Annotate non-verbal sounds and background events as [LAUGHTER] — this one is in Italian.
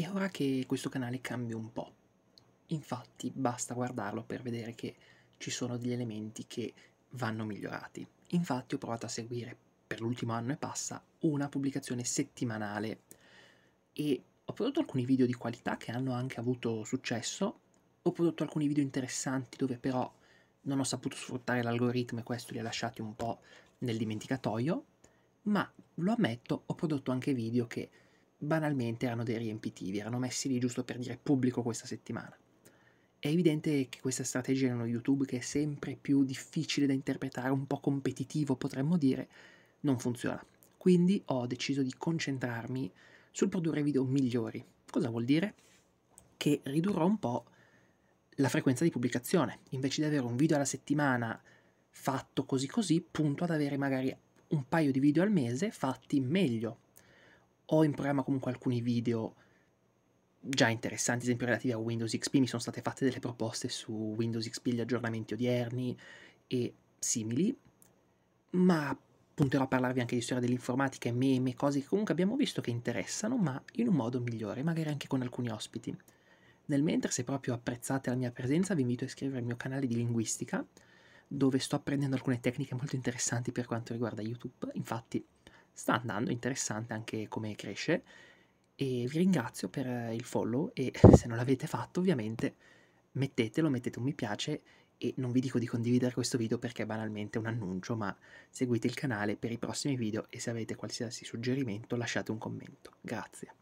È ora che questo canale cambia un po'. Infatti basta guardarlo per vedere che ci sono degli elementi che vanno migliorati. Infatti ho provato a seguire per l'ultimo anno e passa una pubblicazione settimanale e ho prodotto alcuni video di qualità che hanno anche avuto successo, ho prodotto alcuni video interessanti dove però non ho saputo sfruttare l'algoritmo e questo li ha lasciati un po' nel dimenticatoio, ma lo ammetto, ho prodotto anche video che banalmente erano dei riempitivi, erano messi lì giusto per dire pubblico questa settimana. È evidente che questa strategia in uno YouTube che è sempre più difficile da interpretare, un po' competitivo potremmo dire, non funziona. Quindi ho deciso di concentrarmi sul produrre video migliori. Cosa vuol dire? Che ridurrò un po' la frequenza di pubblicazione. Invece di avere un video alla settimana fatto così così, punto ad avere magari un paio di video al mese fatti meglio, ho in programma comunque alcuni video già interessanti, ad esempio relativi a Windows XP, mi sono state fatte delle proposte su Windows XP, gli aggiornamenti odierni e simili, ma punterò a parlarvi anche di storia dell'informatica e meme, cose che comunque abbiamo visto che interessano, ma in un modo migliore, magari anche con alcuni ospiti. Nel mentre, se proprio apprezzate la mia presenza, vi invito a iscrivervi al mio canale di linguistica, dove sto apprendendo alcune tecniche molto interessanti per quanto riguarda YouTube. Infatti, sta andando, interessante anche come cresce e vi ringrazio per il follow e [LAUGHS] se non l'avete fatto ovviamente mettetelo, mettete un mi piace e non vi dico di condividere questo video perché è banalmente un annuncio, ma seguite il canale per i prossimi video e se avete qualsiasi suggerimento lasciate un commento. Grazie.